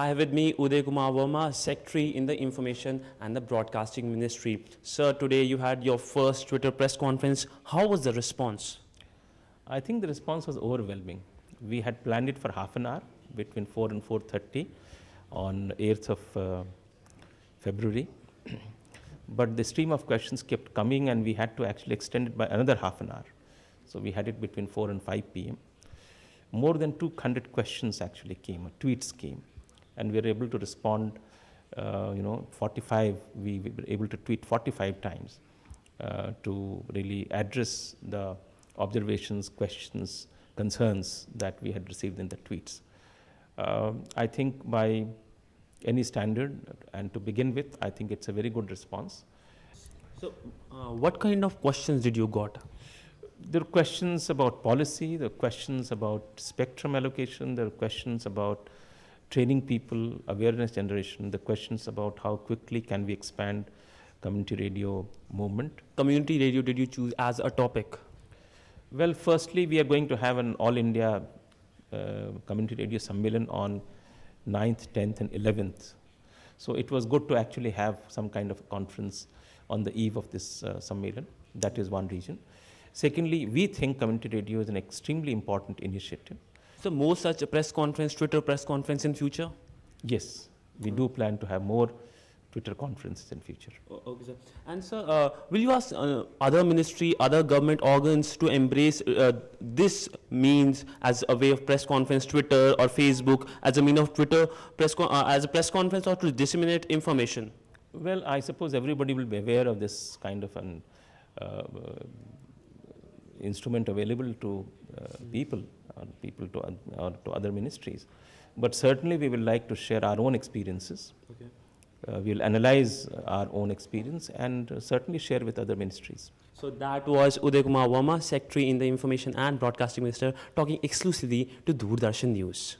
I have with me Uday Kumar Verma, Secretary in the Information and the Broadcasting Ministry. Sir, today you had your first Twitter press conference. How was the response? I think the response was overwhelming. We had planned it for half an hour between 4 and 4.30 on 8th of uh, February. but the stream of questions kept coming and we had to actually extend it by another half an hour. So we had it between 4 and 5 p.m. More than 200 questions actually came, tweets came and we were able to respond, uh, you know, 45, we were able to tweet 45 times uh, to really address the observations, questions, concerns that we had received in the tweets. Um, I think by any standard, and to begin with, I think it's a very good response. So, uh, what kind of questions did you got? there are questions about policy, there are questions about spectrum allocation, there are questions about training people, awareness generation, the questions about how quickly can we expand community radio movement. Community radio did you choose as a topic? Well, firstly, we are going to have an all India uh, community radio sammelan on 9th, 10th, and 11th. So it was good to actually have some kind of conference on the eve of this uh, sammelan. That is one reason. Secondly, we think community radio is an extremely important initiative. So more such press conference, Twitter press conference in future? Yes, we do plan to have more Twitter conferences in future. Okay, sir. And sir, uh, will you ask uh, other ministry, other government organs to embrace uh, this means as a way of press conference, Twitter or Facebook, as a means of Twitter press uh, as a press conference, or to disseminate information? Well, I suppose everybody will be aware of this kind of an uh, uh, instrument available to people people to, uh, to other ministries. But certainly we will like to share our own experiences. Okay. Uh, we'll analyze uh, our own experience and uh, certainly share with other ministries. So that was Uday Kumar Secretary in the Information and Broadcasting Minister, talking exclusively to Doordarshan News.